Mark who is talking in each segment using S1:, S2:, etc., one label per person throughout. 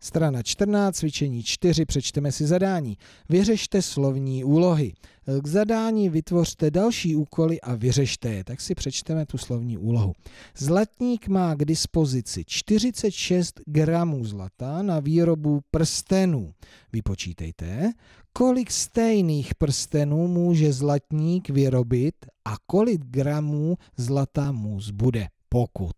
S1: Strana 14, cvičení 4, přečteme si zadání. Vyřešte slovní úlohy. K zadání vytvořte další úkoly a vyřešte je. Tak si přečteme tu slovní úlohu. Zlatník má k dispozici 46 gramů zlata na výrobu prstenů. Vypočítejte, kolik stejných prstenů může zlatník vyrobit a kolik gramů zlata mu zbude, pokud.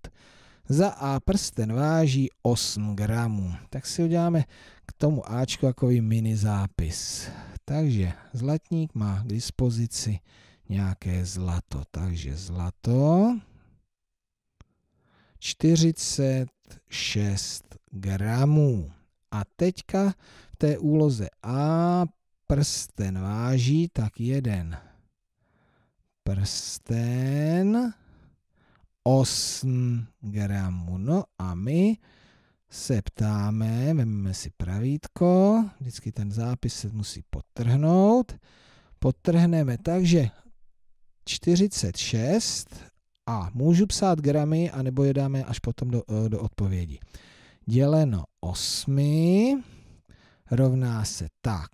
S1: Za A prsten váží 8 gramů. Tak si uděláme k tomu Ačku takový mini zápis. Takže zlatník má k dispozici nějaké zlato. Takže zlato 46 gramů. A teďka v té úloze A prsten váží tak jeden prsten 8 gramů. No a my se ptáme, vezmeme si pravítko, vždycky ten zápis se musí potrhnout. Potrhneme, tak, že 46 a můžu psát gramy, anebo je dáme až potom do, eh, do odpovědi. Děleno 8 rovná se tak.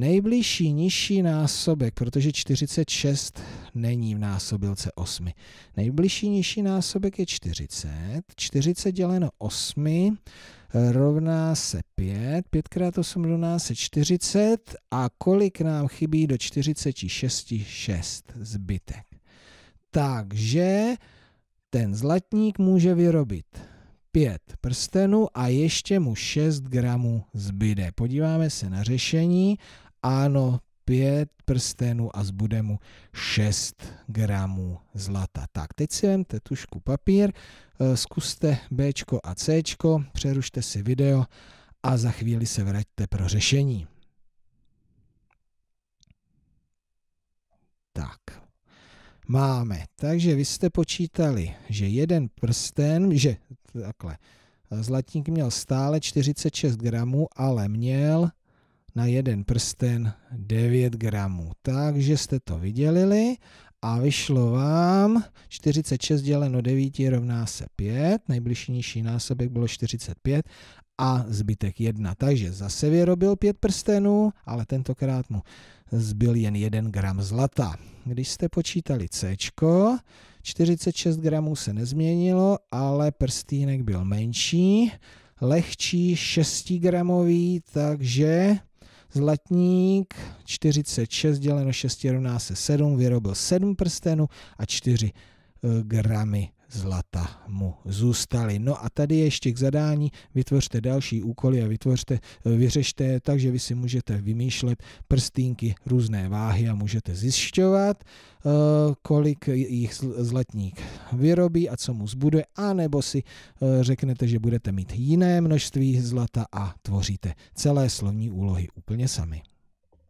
S1: Nejbližší nižší násobek, protože 46 není v násobilce 8. Nejbližší nižší násobek je 40. 40 děleno 8 eh, rovná se 5. 5 x 8 rovná se 40. A kolik nám chybí do 46? 6 zbytek. Takže ten zlatník může vyrobit 5 prstenů a ještě mu 6 gramů zbyde. Podíváme se na řešení ano, pět prstenů a zbude mu 6 gramů zlata. Tak, teď si vemte tušku papír, eh, zkuste B a C, přerušte si video a za chvíli se vraťte pro řešení. Tak, máme. Takže vy jste počítali, že jeden prsten, že takhle, zlatník měl stále 46 gramů, ale měl na jeden prsten 9 gramů. Takže jste to vydělili a vyšlo vám 46 děleno 9 rovná se 5, nejbližší násobek bylo 45 a zbytek 1. Takže zase vyrobil 5 prstenů, ale tentokrát mu zbyl jen 1 gram zlata. Když jste počítali C, 46 gramů se nezměnilo, ale prstýnek byl menší, lehčí 6 gramový, takže Zlatník 46 děleno 6 rovná se 7, vyrobil 7 prstenů a 4 eh, gramy zlata mu zůstaly. No a tady ještě k zadání vytvořte další úkoly a vytvořte, vyřešte tak, že vy si můžete vymýšlet prstýnky různé váhy a můžete zjišťovat, eh, kolik jich zlatník vyrobí a co mu zbude, anebo si eh, řeknete, že budete mít jiné množství zlata a tvoříte celé slovní úlohy úplně sami.